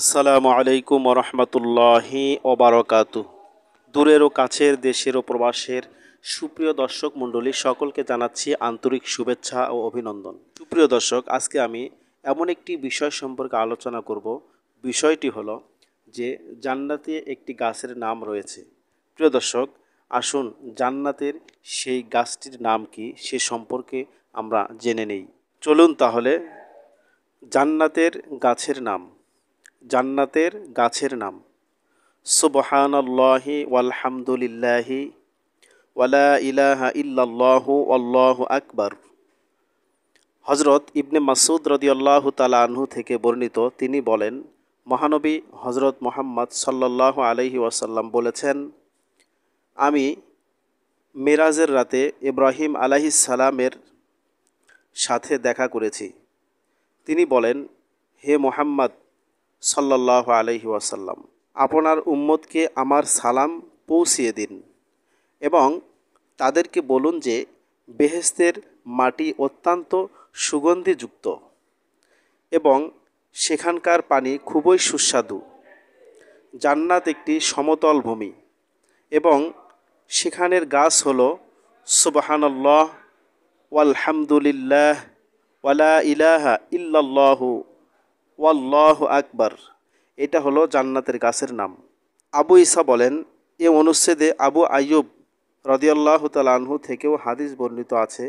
আসসালামু আলাইকুম রহমতুল্লাহি ওবারকাতু দূরের ও কাছের দেশের ও প্রবাসের সুপ্রিয় দর্শক মণ্ডলী সকলকে জানাচ্ছি আন্তরিক শুভেচ্ছা ও অভিনন্দন সুপ্রিয় দর্শক আজকে আমি এমন একটি বিষয় সম্পর্কে আলোচনা করব বিষয়টি হলো যে জান্নাতে একটি গাছের নাম রয়েছে প্রিয় দর্শক আসুন জান্নাতের সেই গাছটির নাম কি সে সম্পর্কে আমরা জেনে নেই চলুন তাহলে জান্নাতের গাছের নাম জান্নাতের গাছের নাম সুবহানাল্লাহি আলহামদুলিল্লাহি ওয়ালা ইলাহা ইল্লাল্লাহু আল্লাহু আকবর হজরত ইবনে মাসুদ রদি তালা আনহু থেকে বর্ণিত তিনি বলেন মহানবী হজরত মোহাম্মদ সাল্লাহ আলহি ওয়াসাল্লাম বলেছেন আমি মেরাজের রাতে ইব্রাহিম আলাহি সালামের সাথে দেখা করেছি তিনি বলেন হে মোহাম্মদ সাল্লাহ আলহি ওয়াসাল্লাম আপনার উম্মতকে আমার সালাম পৌঁছিয়ে দিন এবং তাদেরকে বলুন যে বেহেস্তের মাটি অত্যন্ত সুগন্ধিযুক্ত এবং সেখানকার পানি খুবই সুস্বাদু জান্নাত একটি সমতল ভূমি এবং সেখানের গাছ হল সুবাহানল্লাহ ওয়ালহামদুলিল্লাহ ওয়ালা ইলাহা ইল্লাল্লাহু ওয়াল্লাহ আকবর এটা হলো জান্নাতের গাছের নাম আবু ইসা বলেন এ অনুচ্ছেদে আবু আয়ুব রদিয়াল্লাহ তালাহু থেকেও হাদিস বর্ণিত আছে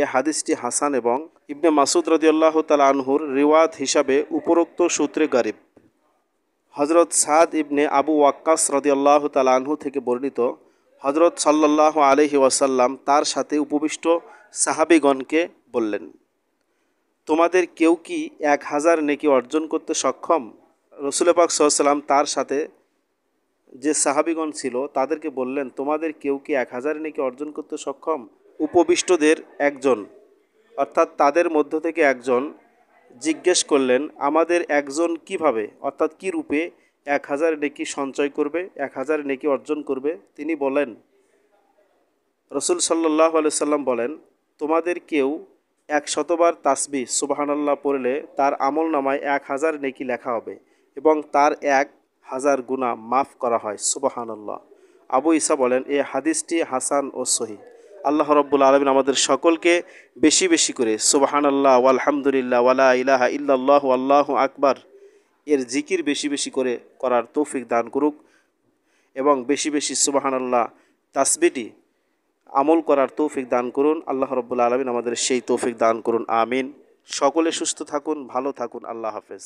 এ হাদিসটি হাসান এবং ইবনে মাসুদ রদিয়াল্লাহ তালাহুর রিওয়াত হিসাবে উপরোক্ত সূত্রে গরিব হজরত সাদ ইবনে আবু ওয়াক্কাস রদিয়াল্লাহ তালাহু থেকে বর্ণিত হজরত সাল্লাহ আলহি ওয়াসাল্লাম তার সাথে উপবিষ্ট সাহাবিগণকে বললেন তোমাদের কেউ কি এক হাজার নেকি অর্জন করতে সক্ষম রসুল পাক সাল্লাম তার সাথে যে সাহাবিগণ ছিল তাদেরকে বললেন তোমাদের কেউ কি এক হাজার নেকি অর্জন করতে সক্ষম উপবিষ্টদের একজন অর্থাৎ তাদের মধ্য থেকে একজন জিজ্ঞেস করলেন আমাদের একজন কিভাবে অর্থাৎ কি রূপে এক হাজার নেকি সঞ্চয় করবে এক হাজার নেকি অর্জন করবে তিনি বলেন রসুল সাল্লাহ আলু সাল্লাম বলেন তোমাদের কেউ এক শতবার তাসবি সুবাহানাল্লাহ পড়লে তার আমল নামায় এক হাজার নেকি লেখা হবে এবং তার এক হাজার গুণা মাফ করা হয় সুবাহানাল্লাহ আবু ইসা বলেন এ হাদিসটি হাসান ও সহি আল্লাহ রব্বুল আলমিন আমাদের সকলকে বেশি বেশি করে সুবাহান আল্লাহ আলহামদুলিল্লাহ ওয়ালা ইলাহা ইল্লাহ আল্লাহ আকবর এর জিকির বেশি বেশি করে করার তৌফিক দান করুক এবং বেশি বেশি সুবাহান আল্লাহ তাসবিটি আমল করার তৌফিক দান করুন আল্লাহ রব্বুল আলমিন আমাদের সেই তৌফিক দান করুন আমিন সকলে সুস্থ থাকুন ভালো থাকুন আল্লাহ হাফেজ